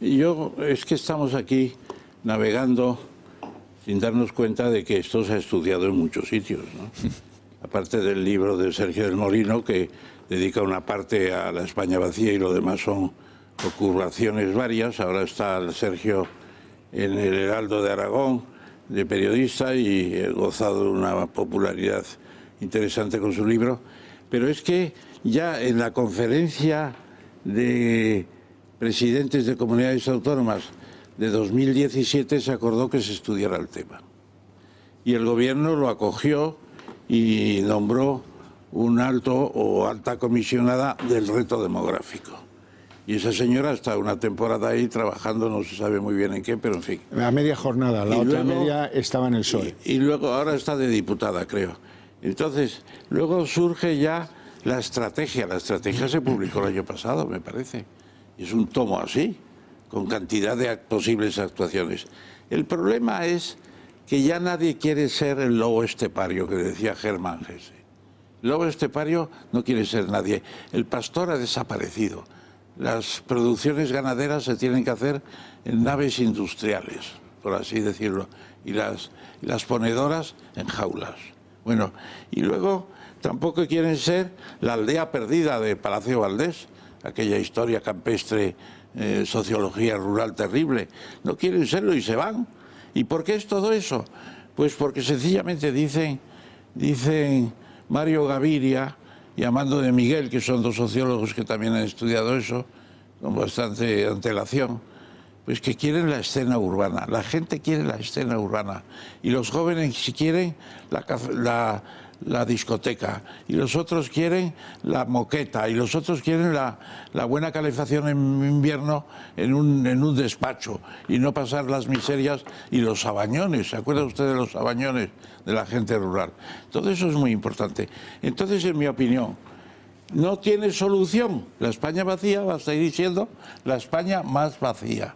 Y yo, es que estamos aquí navegando sin darnos cuenta de que esto se ha estudiado en muchos sitios. Aparte del libro de Sergio del Morino, que dedica una parte a la España vacía y lo demás son ocurraciones varias. Ahora está Sergio en el Heraldo de Aragón, de periodista, y he gozado de una popularidad interesante con su libro. Pero es que ya en la conferencia de presidentes de comunidades autónomas de 2017 se acordó que se estudiara el tema. Y el gobierno lo acogió y nombró un alto o alta comisionada del reto demográfico. Y esa señora está una temporada ahí trabajando, no se sabe muy bien en qué, pero en fin. La media jornada, la otra media estaba en el sol. Y, y luego ahora está de diputada, creo. Entonces, luego surge ya la estrategia. La estrategia se publicó el año pasado, me parece. Es un tomo así, con cantidad de posibles actuaciones. El problema es que ya nadie quiere ser el lobo estepario que decía Germán Hesse. lobo estepario no quiere ser nadie. El pastor ha desaparecido. Las producciones ganaderas se tienen que hacer en naves industriales, por así decirlo, y las, las ponedoras en jaulas. Bueno, y luego tampoco quieren ser la aldea perdida de Palacio Valdés, aquella historia campestre, eh, sociología rural terrible. No quieren serlo y se van. ¿Y por qué es todo eso? Pues porque sencillamente dicen, dicen Mario Gaviria y Amando de Miguel, que son dos sociólogos que también han estudiado eso con bastante antelación, pues que quieren la escena urbana. La gente quiere la escena urbana y los jóvenes si quieren la, la la discoteca y los otros quieren la moqueta y los otros quieren la, la buena calefacción en invierno en un, en un, despacho y no pasar las miserias y los abañones. ¿Se acuerda usted de los abañones de la gente rural? Todo eso es muy importante. Entonces, en mi opinión, no tiene solución. La España vacía va a seguir siendo la España más vacía,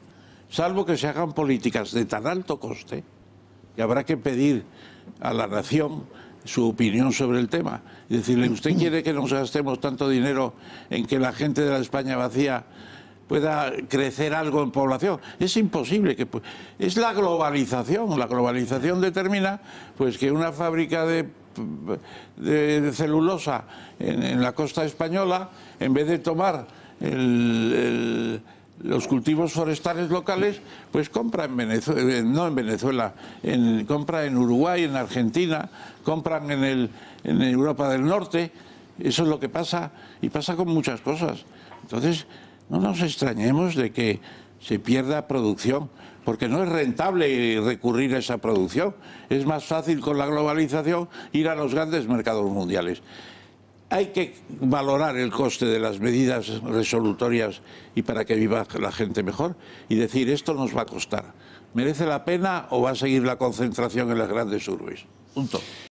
salvo que se hagan políticas de tan alto coste que habrá que pedir a la nación su opinión sobre el tema. decirle, ¿usted quiere que nos gastemos tanto dinero en que la gente de la España vacía pueda crecer algo en población? Es imposible. que Es la globalización. La globalización determina pues, que una fábrica de, de, celulosa en, la costa española, en vez de tomar el los cultivos forestales locales, pues compra en Venezuela, eh, no en Venezuela, en, compra en Uruguay, en Argentina, compran en, el, en Europa del Norte. Eso es lo que pasa y pasa con muchas cosas. Entonces, no nos extrañemos de que se pierda producción, porque no es rentable recurrir a esa producción. Es más fácil con la globalización ir a los grandes mercados mundiales hay que valorar el coste de las medidas resolutorias y para que viva la gente mejor y decir esto nos va a costar. ¿Merece la pena o va a seguir la concentración en las grandes urbes? Punto.